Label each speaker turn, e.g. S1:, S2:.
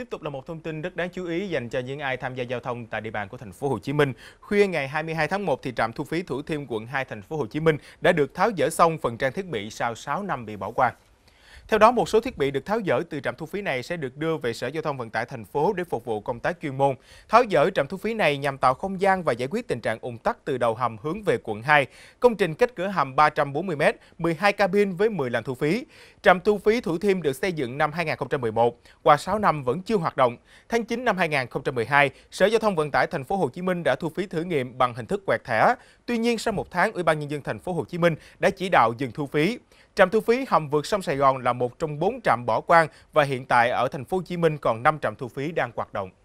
S1: Tiếp tục là một thông tin rất đáng chú ý dành cho những ai tham gia giao thông tại địa bàn của thành phố Hồ Chí Minh. Khuya ngày 22 tháng 1 thì trạm thu phí Thủ Thiêm quận 2 thành phố Hồ Chí Minh đã được tháo dỡ xong phần trang thiết bị sau 6 năm bị bỏ qua. Theo đó, một số thiết bị được tháo dỡ từ trạm thu phí này sẽ được đưa về Sở Giao thông Vận tải thành phố để phục vụ công tác chuyên môn. Tháo dỡ trạm thu phí này nhằm tạo không gian và giải quyết tình trạng ủng tắc từ đầu hầm hướng về quận 2. Công trình kết cửa hầm 340m, 12 cabin với 10 làn thu phí. Trạm thu phí Thủ Thiêm được xây dựng năm 2011, qua 6 năm vẫn chưa hoạt động. Tháng 9 năm 2012, Sở Giao thông Vận tải thành phố Hồ Chí Minh đã thu phí thử nghiệm bằng hình thức quẹt thẻ. Tuy nhiên, sau một tháng, Ủy ban nhân dân thành phố Hồ Chí Minh đã chỉ đạo dừng thu phí. Trạm thu phí hầm vượt sông Sài Gòn là một trong bốn trạm bỏ quan và hiện tại ở thành phố Hồ Chí Minh còn 5 trạm thu phí đang hoạt động.